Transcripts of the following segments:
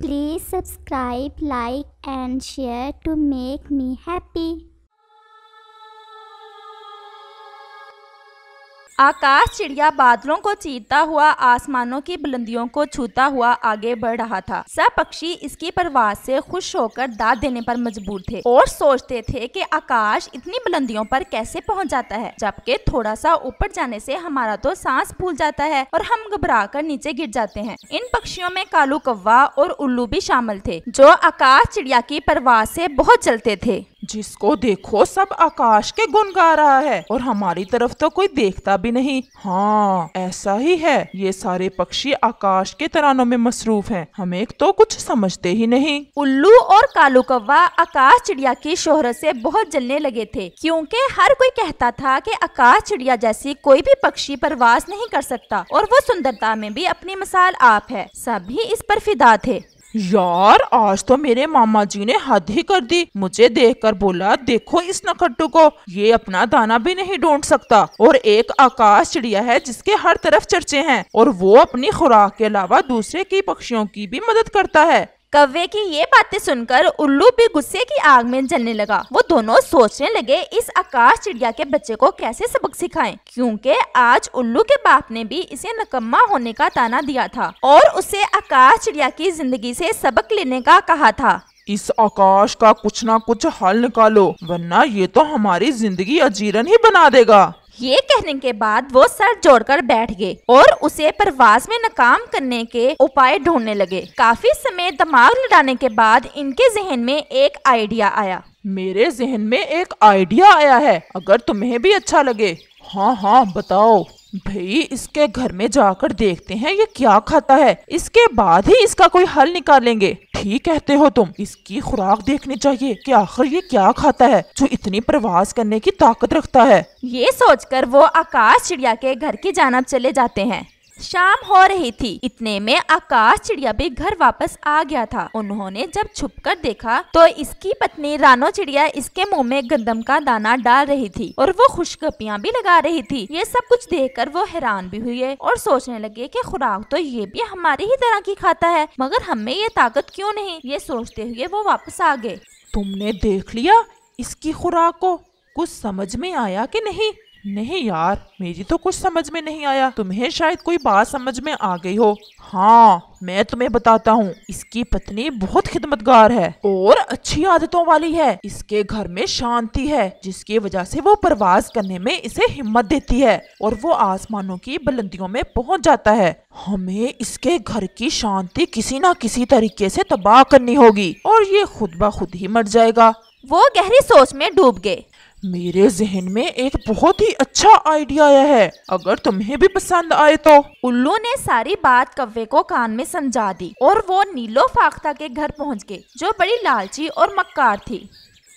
Please subscribe, like and share to make me happy. आकाश चिड़िया बादलों को चीरता हुआ आसमानों की बुलंदियों को छूता हुआ आगे बढ़ रहा था सब पक्षी इसकी परवाह से खुश होकर दाद देने पर मजबूर थे और सोचते थे कि आकाश इतनी बुलंदियों पर कैसे पहुंच जाता है जबकि थोड़ा सा ऊपर जाने से हमारा तो सांस फूल जाता है और हम घबरा कर नीचे गिर जाते हैं इन पक्षियों में कालू कौवा और उल्लू भी शामिल थे जो आकाश चिड़िया की परवाह से बहुत चलते थे जिसको देखो सब आकाश के गुन गा रहा है और हमारी तरफ तो कोई देखता भी भी नहीं हाँ ऐसा ही है ये सारे पक्षी आकाश के तरानों में मसरूफ हैं हमें तो कुछ समझते ही नहीं उल्लू और कालू कौवा आकाश चिड़िया की शोहरत से बहुत जलने लगे थे क्योंकि हर कोई कहता था कि आकाश चिड़िया जैसी कोई भी पक्षी प्रवास नहीं कर सकता और वो सुंदरता में भी अपनी मिसाल आप है सभी इस पर फिदा थे यार आज तो मेरे मामा जी ने हद ही कर दी मुझे देखकर बोला देखो इस नखट्टू को ये अपना दाना भी नहीं ढूंढ सकता और एक आकाश चिड़िया है जिसके हर तरफ चर्चे हैं और वो अपनी खुराक के अलावा दूसरे की पक्षियों की भी मदद करता है कव्वे की ये बातें सुनकर उल्लू भी गुस्से की आग में जलने लगा वो दोनों सोचने लगे इस आकाश चिड़िया के बच्चे को कैसे सबक सिखाएं क्योंकि आज उल्लू के बाप ने भी इसे नकम्मा होने का ताना दिया था और उसे आकाश चिड़िया की जिंदगी से सबक लेने का कहा था इस आकाश का कुछ ना कुछ हल निकालो वरना ये तो हमारी जिंदगी अजीरन ही बना देगा ये कहने के बाद वो सर जोड़कर बैठ गए और उसे प्रवास में नाकाम करने के उपाय ढूंढने लगे काफी समय दिमाग लड़ाने के बाद इनके जहन में एक आइडिया आया मेरे जहन में एक आइडिया आया है अगर तुम्हें भी अच्छा लगे हाँ हाँ बताओ भाई इसके घर में जाकर देखते हैं ये क्या खाता है इसके बाद ही इसका कोई हल निकालेंगे ठीक कहते हो तुम इसकी खुराक देखनी चाहिए कि आखिर ये क्या खाता है जो इतनी प्रवास करने की ताकत रखता है ये सोचकर वो आकाश चिड़िया के घर की जानब चले जाते हैं शाम हो रही थी इतने में आकाश चिड़िया भी घर वापस आ गया था उन्होंने जब छुप कर देखा तो इसकी पत्नी रानो चिड़िया इसके मुंह में गंदम का दाना डाल रही थी और वो खुशगपियाँ भी लगा रही थी ये सब कुछ देख कर वो हैरान भी हुए और सोचने लगे की खुराक तो ये भी हमारी ही तरह की खाता है मगर हमें ये ताकत क्यों नहीं ये सोचते हुए वो वापस आ गए तुमने देख लिया इसकी खुराक को कुछ समझ में आया कि नहीं नहीं यार मेरी तो कुछ समझ में नहीं आया तुम्हें शायद कोई बात समझ में आ गई हो हाँ मैं तुम्हें बताता हूँ इसकी पत्नी बहुत खिदमतगार है और अच्छी आदतों वाली है इसके घर में शांति है जिसकी वजह से वो प्रवास करने में इसे हिम्मत देती है और वो आसमानों की बुलंदियों में पहुँच जाता है हमें इसके घर की शांति किसी न किसी तरीके से तबाह करनी होगी और ये खुद ब खुद ही मर जाएगा वो गहरी सोच में डूब गए मेरे जहन में एक बहुत ही अच्छा आइडिया आया है अगर तुम्हें भी पसंद आए तो उल्लू ने सारी बात कव्वे को कान में समझा दी और वो नीलो फाख्ता के घर पहुंच गए जो बड़ी लालची और मक्कार थी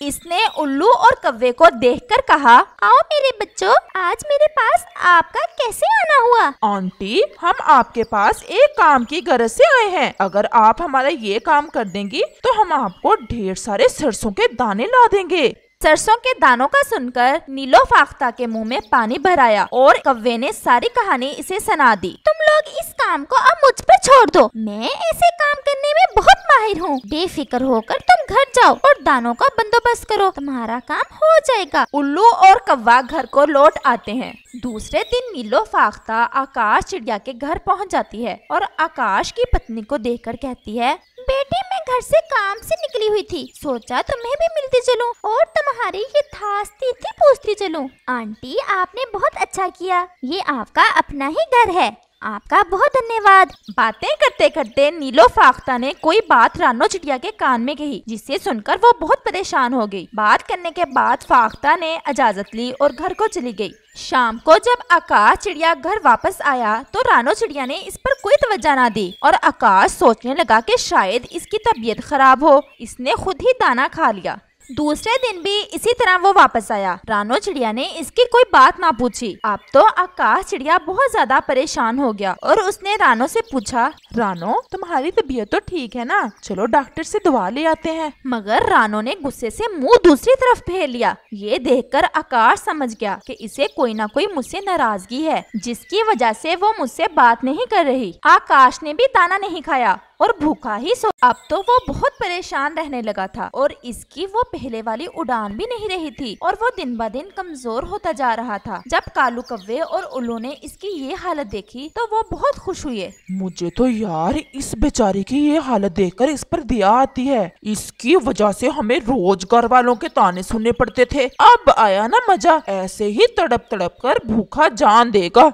इसने उल्लू और कव्वे को देखकर कहा आओ मेरे बच्चों आज मेरे पास आपका कैसे आना हुआ आंटी हम आपके पास एक काम की गरज से आए हैं अगर आप हमारा ये काम कर देंगी तो हम आपको ढेर सारे सरसों के दाने ला देंगे सरसों के दानों का सुनकर नीलो फाख्ता के मुंह में पानी भराया और कव्वे ने सारी कहानी इसे सुना दी तुम लोग इस काम को अब मुझ पर छोड़ दो मैं ऐसे काम करने में बहुत माहिर हूँ बेफिक्र होकर तुम घर जाओ और दानों का बंदोबस्त करो तुम्हारा काम हो जाएगा उल्लू और कव्वा घर को लौट आते हैं दूसरे दिन नीलो फाख्ता आकाश चिड़िया के घर पहुँच जाती है और आकाश की पत्नी को देखकर कहती है बेटी मैं घर से काम से निकली हुई थी सोचा तुम्हें भी मिलती चलूं और तुम्हारी ये थास्ती थी पूछती चलूं। आंटी आपने बहुत अच्छा किया ये आपका अपना ही घर है आपका बहुत धन्यवाद बातें करते करते नीलो फाख्ता ने कोई बात रानो चिटिया के कान में कही जिसे सुनकर वो बहुत परेशान हो गई बात करने के बाद फाख्ता ने इजाजत ली और घर को चली गई शाम को जब आकाश चिड़िया घर वापस आया तो रानो चिड़िया ने इस पर कोई तवज्जो ना दी और आकाश सोचने लगा कि शायद इसकी तबीयत खराब हो इसने खुद ही दाना खा लिया दूसरे दिन भी इसी तरह वो वापस आया रानो चिड़िया ने इसकी कोई बात ना पूछी अब तो आकाश चिड़िया बहुत ज्यादा परेशान हो गया और उसने रानो से पूछा रानो तुम्हारी तबीयत तो ठीक है ना चलो डॉक्टर से दवा ले आते हैं मगर रानो ने गुस्से से मुंह दूसरी तरफ फेर लिया ये देखकर आकाश समझ गया कि इसे कोई ना कोई मुझसे नाराजगी है जिसकी वजह से वो मुझसे बात नहीं कर रही आकाश ने भी ताना नहीं खाया और भूखा ही सो अब तो वो बहुत परेशान रहने लगा था और इसकी वो पहले वाली उड़ान भी नहीं रही थी और वो दिन ब दिन कमजोर होता जा रहा था जब कालू कव्वे और उल्लू ने इसकी ये हालत देखी तो वो बहुत खुश हुए मुझे तो यार इस बेचारे की ये हालत कर इस पर दिया आती है इसकी वजह से हमें रोजगार वालों के ताने सुनने पड़ते थे अब आया ना मजा ऐसे ही तड़प तड़प कर भूखा जान देगा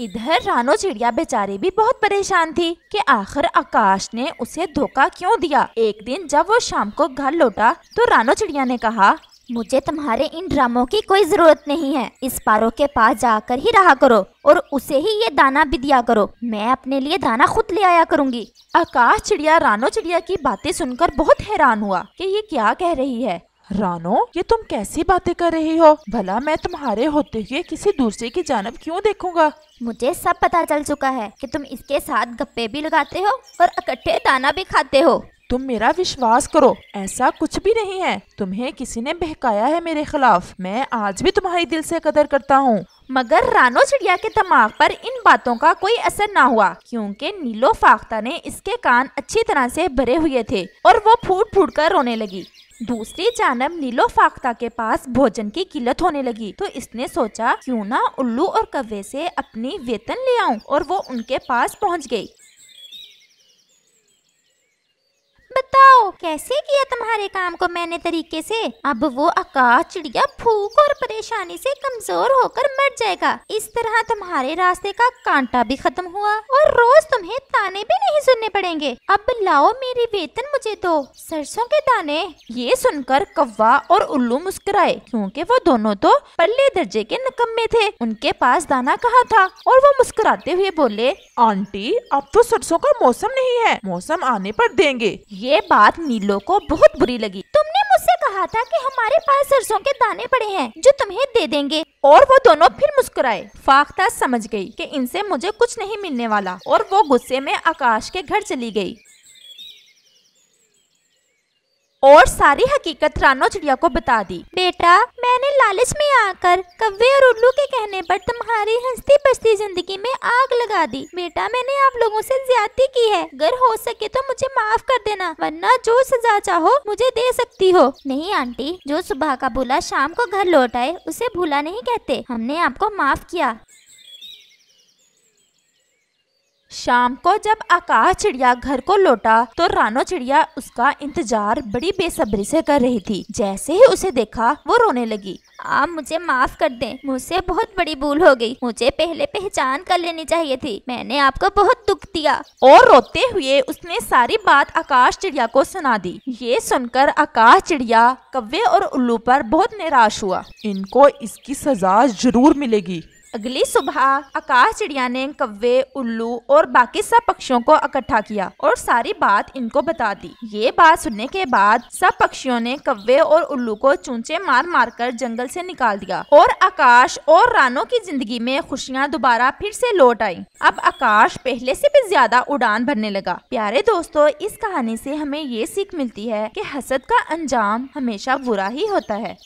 इधर रानो चिड़िया बेचारी भी बहुत परेशान थी कि आखिर आकाश ने उसे धोखा क्यों दिया एक दिन जब वो शाम को घर लौटा तो रानो चिड़िया ने कहा मुझे तुम्हारे इन ड्रामों की कोई जरूरत नहीं है इस पारो के पास जाकर ही रहा करो और उसे ही ये दाना भी दिया करो मैं अपने लिए दाना खुद ले आया करूँगी आकाश चिड़िया रानो चिड़िया की बातें सुनकर बहुत हैरान हुआ कि ये क्या कह रही है रानो ये तुम कैसी बातें कर रही हो भला मैं तुम्हारे होते हुए किसी दूसरे की जानब क्यों देखूंगा मुझे सब पता चल चुका है कि तुम इसके साथ गप्पे भी लगाते हो और इकट्ठे दाना भी खाते हो तुम मेरा विश्वास करो ऐसा कुछ भी नहीं है तुम्हें किसी ने बहकाया है मेरे खिलाफ मैं आज भी तुम्हारी दिल से कदर करता हूँ मगर रानो चिड़िया के दिमाग पर इन बातों का कोई असर ना हुआ क्योंकि नीलो फाख्ता ने इसके कान अच्छी तरह से भरे हुए थे और वो फूट फूट कर रोने लगी दूसरी जानब नीलो फाख्ता के पास भोजन की किल्लत होने लगी तो इसने सोचा क्यों ना उल्लू और कव्वे से अपनी वेतन ले आऊं और वो उनके पास पहुंच गई कैसे किया तुम्हारे काम को मैंने तरीके से अब वो आकाश चिड़िया भूख और परेशानी से कमजोर होकर मर जाएगा इस तरह तुम्हारे रास्ते का कांटा भी खत्म हुआ और रोज तुम्हें ताने भी नहीं सुनने पड़ेंगे अब लाओ मेरी वेतन मुझे दो सरसों के दाने ये सुनकर कौवा और उल्लू मुस्कुराए क्योंकि वो दोनों तो पल्ले दर्जे के नकम्मे थे उनके पास दाना कहाँ था और वो मुस्कुराते हुए बोले आंटी अब तो सरसों का मौसम नहीं है मौसम आने पर देंगे ये बात नीलो को बहुत बुरी लगी तुमने मुझसे कहा था कि हमारे पास सरसों के दाने पड़े हैं जो तुम्हें दे देंगे और वो दोनों फिर मुस्कुराए फाख्ता समझ गई कि इनसे मुझे कुछ नहीं मिलने वाला और वो गुस्से में आकाश के घर चली गई और सारी हकीकत रानो चिड़िया को बता दी बेटा मैंने लालच में आकर कव्वे और उल्लू के कहने पर तुम्हारी हंसती बसती जिंदगी में आग लगा दी बेटा मैंने आप लोगों से ज्यादा की है अगर हो सके तो मुझे माफ कर देना वरना जो सजा चाहो मुझे दे सकती हो नहीं आंटी जो सुबह का बोला शाम को घर लौट आए उसे भूला नहीं कहते हमने आपको माफ किया शाम को जब आकाश चिड़िया घर को लौटा तो रानो चिड़िया उसका इंतजार बड़ी बेसब्री से कर रही थी जैसे ही उसे देखा वो रोने लगी आप मुझे माफ कर दें मुझसे बहुत बड़ी भूल हो गई मुझे पहले पहचान कर लेनी चाहिए थी मैंने आपको बहुत दुख दिया और रोते हुए उसने सारी बात आकाश चिड़िया को सुना दी ये सुनकर आकाश चिड़िया कव्वे और उल्लू पर बहुत निराश हुआ इनको इसकी सजा जरूर मिलेगी अगली सुबह आकाश चिड़िया ने कव्वे उल्लू और बाकी सब पक्षियों को इकट्ठा किया और सारी बात इनको बता दी ये बात सुनने के बाद सब पक्षियों ने कव्वे और उल्लू को चूंचे मार मार कर जंगल से निकाल दिया और आकाश और रानों की जिंदगी में खुशियाँ दोबारा फिर से लौट आई अब आकाश पहले से भी ज्यादा उड़ान भरने लगा प्यारे दोस्तों इस कहानी से हमें ये सीख मिलती है कि हसद का अंजाम हमेशा बुरा ही होता है